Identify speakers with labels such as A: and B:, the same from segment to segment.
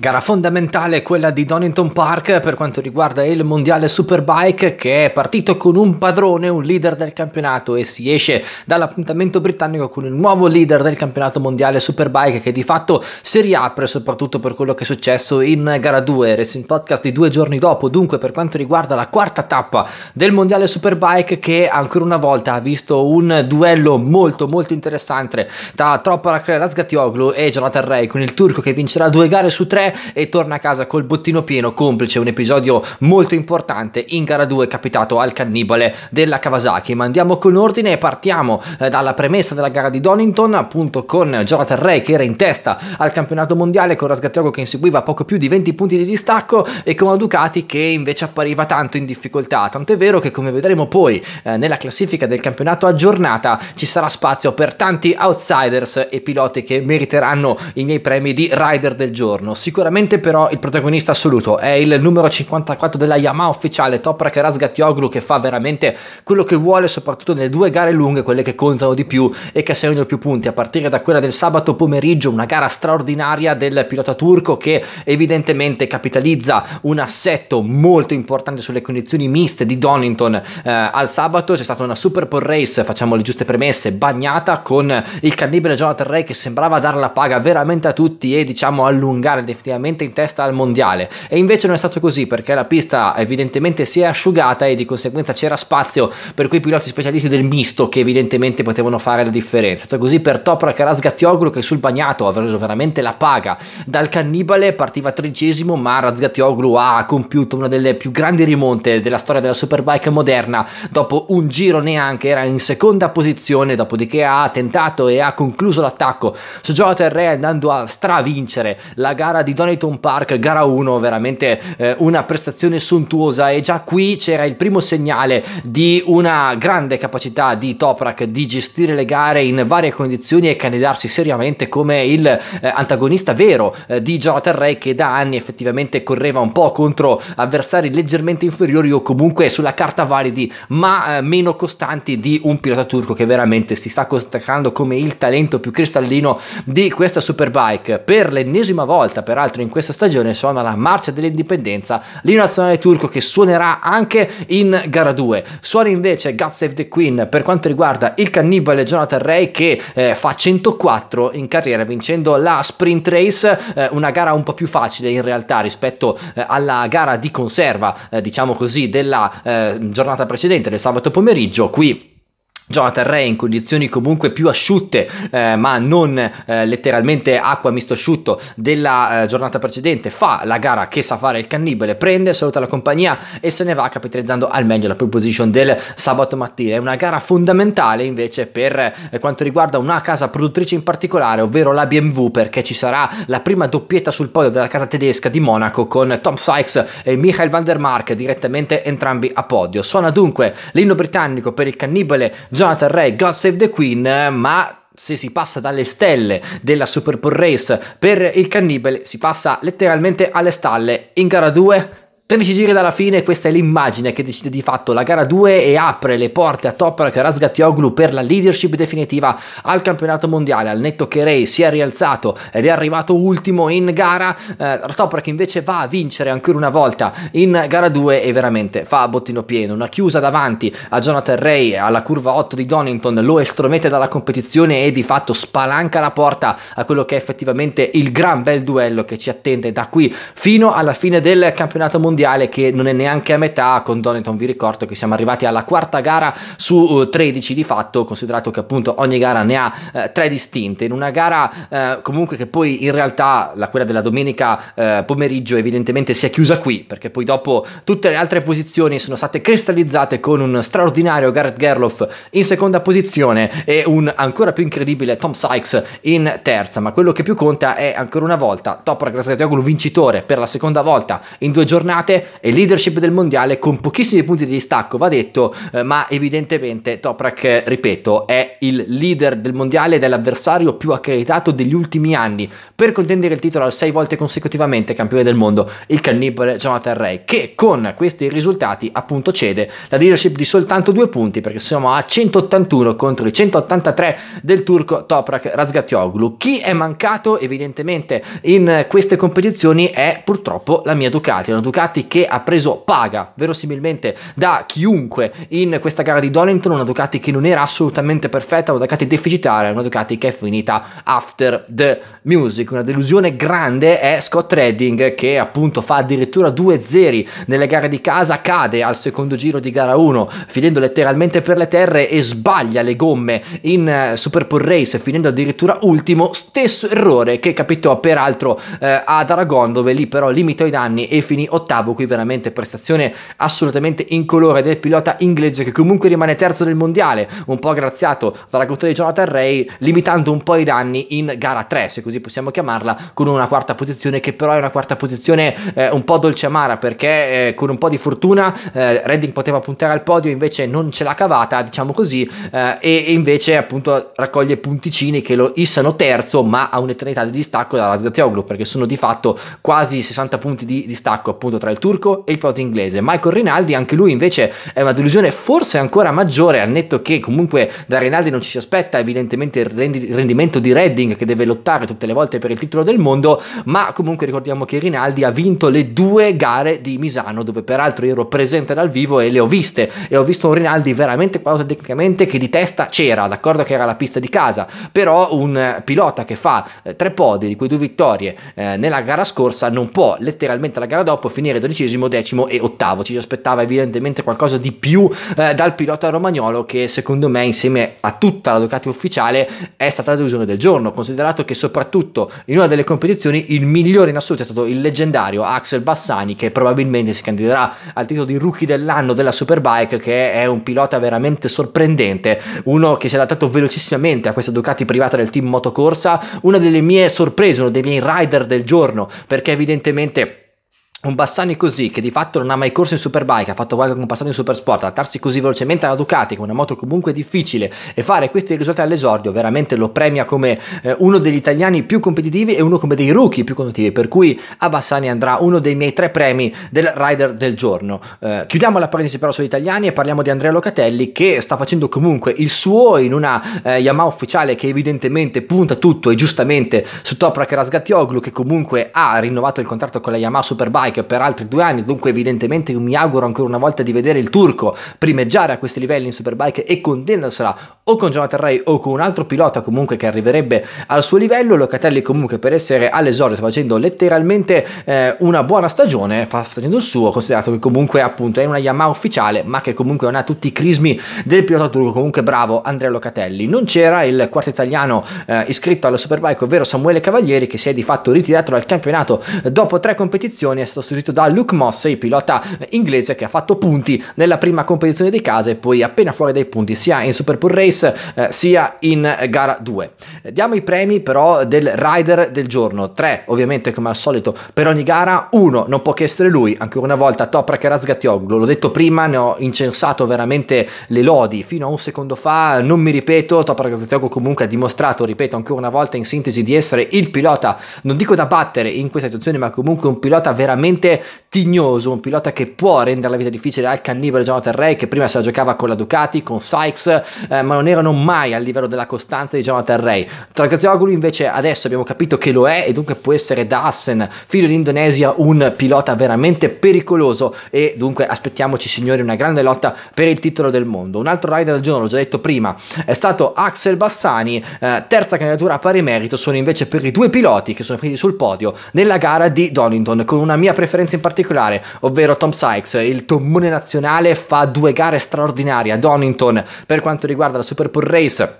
A: Gara fondamentale quella di Donington Park per quanto riguarda il mondiale Superbike che è partito con un padrone, un leader del campionato e si esce dall'appuntamento britannico con il nuovo leader del campionato mondiale Superbike che di fatto si riapre soprattutto per quello che è successo in gara 2, Racing Podcast di due giorni dopo, dunque per quanto riguarda la quarta tappa del mondiale Superbike che ancora una volta ha visto un duello molto molto interessante tra Troparak Razgatioglu e Jonathan Ray con il turco che vincerà due gare su tre e torna a casa col bottino pieno, complice un episodio molto importante in gara 2 capitato al cannibale della Kawasaki. Ma andiamo con ordine e partiamo eh, dalla premessa della gara di Donington, appunto con Jonathan Ray che era in testa al campionato mondiale, con Rasgattiago che inseguiva poco più di 20 punti di distacco e con Ducati che invece appariva tanto in difficoltà. Tant'è vero che come vedremo poi eh, nella classifica del campionato aggiornata ci sarà spazio per tanti outsiders e piloti che meriteranno i miei premi di rider del giorno. Sicuramente Sicuramente però il protagonista assoluto è il numero 54 della Yamaha ufficiale Toprak Razgatioglu che fa veramente quello che vuole soprattutto nelle due gare lunghe, quelle che contano di più e che assegnano più punti, a partire da quella del sabato pomeriggio, una gara straordinaria del pilota turco che evidentemente capitalizza un assetto molto importante sulle condizioni miste di Donington eh, al sabato, c'è stata una Super Bowl race, facciamo le giuste premesse, bagnata con il cannibale Jonathan Ray che sembrava dare la paga veramente a tutti e diciamo allungare definitivamente effettivamente in testa al mondiale e invece non è stato così perché la pista evidentemente si è asciugata e di conseguenza c'era spazio per quei piloti specialisti del misto che evidentemente potevano fare la differenza. È stato così per Toprak Razgattioglu che sul bagnato ha preso veramente la paga dal cannibale, partiva tredicesimo ma Razgatioglu ha compiuto una delle più grandi rimonte della storia della Superbike moderna dopo un giro neanche, era in seconda posizione dopodiché ha tentato e ha concluso l'attacco su Jonathan Re andando a stravincere la gara di di Donington Park, gara 1, veramente eh, una prestazione sontuosa e già qui c'era il primo segnale di una grande capacità di Toprak di gestire le gare in varie condizioni e candidarsi seriamente come il eh, antagonista vero eh, di Jonathan Ray che da anni effettivamente correva un po' contro avversari leggermente inferiori o comunque sulla carta validi ma eh, meno costanti di un pilota turco che veramente si sta costruendo come il talento più cristallino di questa Superbike per l'ennesima volta per peraltro in questa stagione suona la Marcia dell'Indipendenza, l'inno nazionale turco che suonerà anche in gara 2. Suona invece God Save the Queen per quanto riguarda il cannibale Jonathan Ray che eh, fa 104 in carriera vincendo la sprint race, eh, una gara un po' più facile in realtà rispetto eh, alla gara di conserva, eh, diciamo così, della eh, giornata precedente, del sabato pomeriggio. Qui Jonathan Ray in condizioni comunque più asciutte, eh, ma non eh, letteralmente acqua misto asciutto della eh, giornata precedente, fa la gara che sa fare il cannibale, prende, saluta la compagnia e se ne va capitalizzando al meglio la pole position del sabato mattina. È una gara fondamentale invece per eh, quanto riguarda una casa produttrice in particolare, ovvero la BMW, perché ci sarà la prima doppietta sul podio della casa tedesca di Monaco con Tom Sykes e Michael van der Mark direttamente entrambi a podio. Suona dunque l'inno britannico per il cannibale Jonathan Ray, God Save the Queen, ma se si passa dalle stelle della Super Bowl Race per il Cannibale, si passa letteralmente alle stalle in gara 2 13 giri dalla fine, questa è l'immagine che decide di fatto la gara 2 e apre le porte a Toprak e Rasgatioglu per la leadership definitiva al campionato mondiale. Al netto che Ray si è rialzato ed è arrivato ultimo in gara, eh, Toprak invece va a vincere ancora una volta in gara 2 e veramente fa bottino pieno. Una chiusa davanti a Jonathan Ray alla curva 8 di Donington lo estromette dalla competizione e di fatto spalanca la porta a quello che è effettivamente il gran bel duello che ci attende da qui fino alla fine del campionato mondiale mondiale che non è neanche a metà con Donington vi ricordo che siamo arrivati alla quarta gara su 13 eh, di fatto considerato che appunto ogni gara ne ha eh, tre distinte in una gara eh, comunque che poi in realtà la, quella della domenica eh, pomeriggio evidentemente si è chiusa qui perché poi dopo tutte le altre posizioni sono state cristallizzate con un straordinario Garrett Gerloff in seconda posizione e un ancora più incredibile Tom Sykes in terza ma quello che più conta è ancora una volta Toprak Rasgatioglu vincitore per la seconda volta in due giornate giocate e leadership del mondiale con pochissimi punti di distacco, va detto, eh, ma evidentemente Toprak, eh, ripeto, è il leader del mondiale ed è l'avversario più accreditato degli ultimi anni per contendere il titolo al sei volte consecutivamente campione del mondo, il cannibale Jonathan Ray, che con questi risultati appunto cede la leadership di soltanto due punti perché siamo a 181 contro i 183 del turco Toprak Razgatioglu. Chi è mancato evidentemente in queste competizioni è purtroppo la mia Ducati, una Ducati Ducati che ha preso paga verosimilmente da chiunque in questa gara di Donington, una Ducati che non era assolutamente perfetta, una Ducati deficitaria, una Ducati che è finita after the music. Una delusione grande è Scott Redding che appunto fa addirittura 2-0 nelle gare di casa, cade al secondo giro di gara 1 finendo letteralmente per le terre e sbaglia le gomme in uh, Super Bowl Race finendo addirittura ultimo, stesso errore che capitò peraltro uh, ad Aragon dove lì però limitò i danni e finì ottavo Bravo, qui veramente prestazione assolutamente incolore del pilota inglese che comunque rimane terzo del mondiale, un po' graziato dalla cotta di Jonathan Ray, limitando un po' i danni in gara 3, se così possiamo chiamarla, con una quarta posizione che però è una quarta posizione eh, un po' dolce amara perché eh, con un po' di fortuna eh, Redding poteva puntare al podio, invece non ce l'ha cavata, diciamo così, eh, e, e, invece appunto raccoglie punticini che lo issano terzo, ma a un'eternità di distacco dalla Zgatioglu perché sono di fatto quasi 60 punti di distacco appunto tra tra il turco e il pilota inglese. Michael Rinaldi, anche lui invece è una delusione forse ancora maggiore, al netto che comunque da Rinaldi non ci si aspetta evidentemente il rendimento di Redding che deve lottare tutte le volte per il titolo del mondo, ma comunque ricordiamo che Rinaldi ha vinto le due gare di Misano, dove peraltro ero presente dal vivo e le ho viste, e ho visto un Rinaldi veramente quasi tecnicamente che di testa c'era, d'accordo che era la pista di casa, però un pilota che fa eh, tre podi, di quei due vittorie eh, nella gara scorsa, non può letteralmente la gara dopo finire dodicesimo, decimo e ottavo. Ci si aspettava evidentemente qualcosa di più eh, dal pilota romagnolo che secondo me insieme a tutta la Ducati ufficiale è stata la delusione del giorno, considerato che soprattutto in una delle competizioni il migliore in assoluto è stato il leggendario Axel Bassani che probabilmente si candiderà al titolo di rookie dell'anno della Superbike che è un pilota veramente sorprendente, uno che si è adattato velocissimamente a questa Ducati privata del team motocorsa, una delle mie sorprese, uno dei miei rider del giorno, perché evidentemente un Bassani così, che di fatto non ha mai corso in Superbike, ha fatto qualche con Bassani in Supersport, adattarsi così velocemente alla Ducati, con una moto comunque difficile, e fare questi risultati all'esordio, veramente lo premia come eh, uno degli italiani più competitivi e uno come dei rookie più competitivi, per cui a Bassani andrà uno dei miei tre premi del rider del giorno. Eh, chiudiamo la parentesi però sugli italiani e parliamo di Andrea Locatelli, che sta facendo comunque il suo in una eh, Yamaha ufficiale che evidentemente punta tutto e giustamente su Toprak Rasgatioglu, che comunque ha rinnovato il contratto con la Yamaha Superbike, Mike per altri due anni, dunque evidentemente mi auguro ancora una volta di vedere il turco primeggiare a questi livelli in Superbike e contendersela o con Jonathan Ray o con un altro pilota comunque che arriverebbe al suo livello, Locatelli comunque per essere all'esordio sta facendo letteralmente eh, una buona stagione, sta facendo il suo, considerato che comunque appunto è una Yamaha ufficiale ma che comunque non ha tutti i crismi del pilota turco, comunque bravo Andrea Locatelli. Non c'era il quarto italiano eh, iscritto allo Superbike, ovvero Samuele Cavalieri che si è di fatto ritirato dal campionato dopo tre competizioni, è stato sostituito da Luke il pilota inglese che ha fatto punti nella prima competizione di casa e poi appena fuori dai punti sia in Super Bowl Race eh, sia in gara 2. Diamo i premi però del rider del giorno, 3 ovviamente come al solito per ogni gara, 1 non può che essere lui, ancora una volta Toprak Razgatioglu, l'ho detto prima, ne ho incensato veramente le lodi fino a un secondo fa, non mi ripeto, Toprak Razgatioglu comunque ha dimostrato, ripeto ancora una volta in sintesi di essere il pilota, non dico da battere in questa situazione, ma comunque un pilota veramente realmente. tignoso, un pilota che può rendere la vita difficile al cannibale Jonathan Ray che prima se la giocava con la Ducati, con Sykes, eh, ma non erano mai al livello della costanza di Jonathan Ray. tra Tragazioglu invece adesso abbiamo capito che lo è e dunque può essere da Assen, figlio di Indonesia, un pilota veramente pericoloso e dunque aspettiamoci signori una grande lotta per il titolo del mondo. Un altro rider del giorno, l'ho già detto prima, è stato Axel Bassani, eh, terza candidatura a pari merito sono invece per i due piloti che sono finiti sul podio nella gara di Donington con una mia preferenza in particolare particolare, ovvero Tom Sykes, il tommone nazionale, fa due gare straordinarie a Donington per quanto riguarda la Superpool Race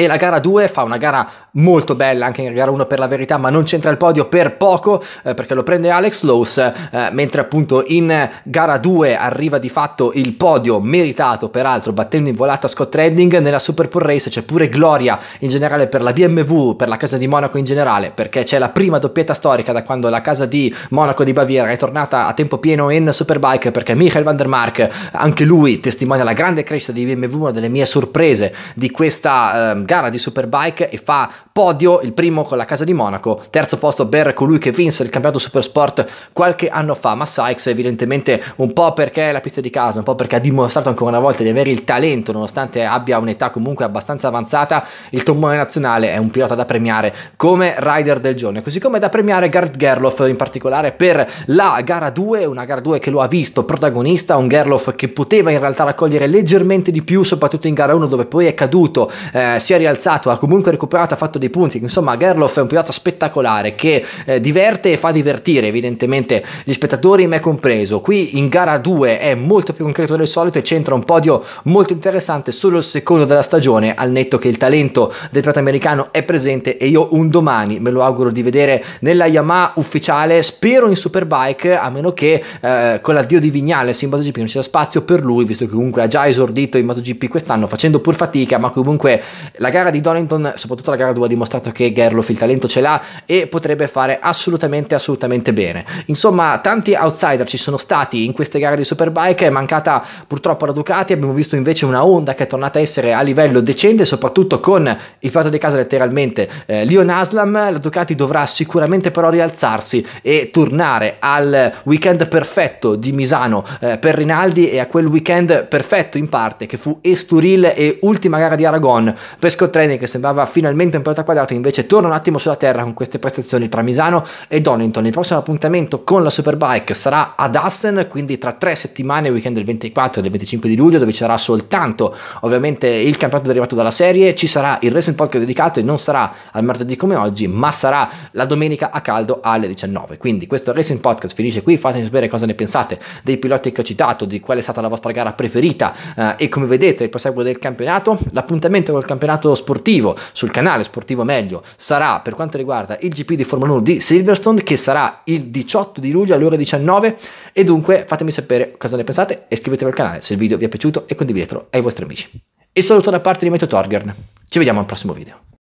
A: e la gara 2 fa una gara molto bella, anche in gara 1 per la verità, ma non c'entra il podio per poco eh, perché lo prende Alex Lowe's, eh, mentre appunto in gara 2 arriva di fatto il podio meritato, peraltro battendo in volata Scott Redding nella Super Bowl Race, c'è pure gloria in generale per la BMW, per la casa di Monaco in generale, perché c'è la prima doppietta storica da quando la casa di Monaco di Baviera è tornata a tempo pieno in Superbike perché Michael van der Mark, anche lui testimonia la grande crescita di BMW, una delle mie sorprese di questa eh, gara di Superbike e fa podio, il primo con la casa di Monaco, terzo posto per colui che vinse il campionato Supersport qualche anno fa, ma Sykes evidentemente un po' perché è la pista di casa, un po' perché ha dimostrato ancora una volta di avere il talento, nonostante abbia un'età comunque abbastanza avanzata, il tombone nazionale è un pilota da premiare come rider del giorno, così come da premiare Gerd Gerloff in particolare per la gara 2, una gara 2 che lo ha visto protagonista, un Gerloff che poteva in realtà raccogliere leggermente di più, soprattutto in gara 1 dove poi è caduto eh, si è rialzato, ha comunque recuperato, ha fatto dei punti. Insomma, Gerloff è un pilota spettacolare che eh, diverte e fa divertire evidentemente gli spettatori, me compreso. Qui in gara 2 è molto più concreto del solito e c'entra un podio molto interessante solo il secondo della stagione, al netto che il talento del pilota americano è presente e io un domani me lo auguro di vedere nella Yamaha ufficiale, spero in Superbike, a meno che eh, con l'addio di Vignales in MotoGP non ci sia spazio per lui, visto che comunque ha già esordito in MotoGP quest'anno facendo pur fatica, ma comunque la gara di Donington, soprattutto la gara 2, ha dimostrato che Gerloff il talento ce l'ha e potrebbe fare assolutamente, assolutamente bene. Insomma, tanti outsider ci sono stati in queste gare di Superbike, è mancata purtroppo la Ducati, abbiamo visto invece una Honda che è tornata a essere a livello decente, soprattutto con il fatto di casa letteralmente eh, Leon Aslam, la Ducati dovrà sicuramente però rialzarsi e tornare al weekend perfetto di Misano eh, per Rinaldi e a quel weekend perfetto in parte che fu Esturil e ultima gara di Aragon per Pesco Training che sembrava finalmente un pilota quadrato invece torna un attimo sulla terra con queste prestazioni tra Misano e Donington. Il prossimo appuntamento con la Superbike sarà ad Assen, quindi tra tre settimane, weekend del 24 e del 25 di luglio, dove ci sarà soltanto ovviamente il campionato derivato dalla serie, ci sarà il Racing Podcast dedicato e non sarà al martedì come oggi, ma sarà la domenica a caldo alle 19. Quindi questo Racing Podcast finisce qui, fatemi sapere cosa ne pensate dei piloti che ho citato, di qual è stata la vostra gara preferita eh, e come vedete il proseguo del campionato. L'appuntamento col campionato campionato sportivo sul canale sportivo meglio sarà per quanto riguarda il GP di Formula 1 di Silverstone che sarà il 18 di luglio alle ore 19 e dunque fatemi sapere cosa ne pensate e iscrivetevi al canale se il video vi è piaciuto e condividetelo ai vostri amici. E saluto da parte di Meto Torgern, ci vediamo al prossimo video.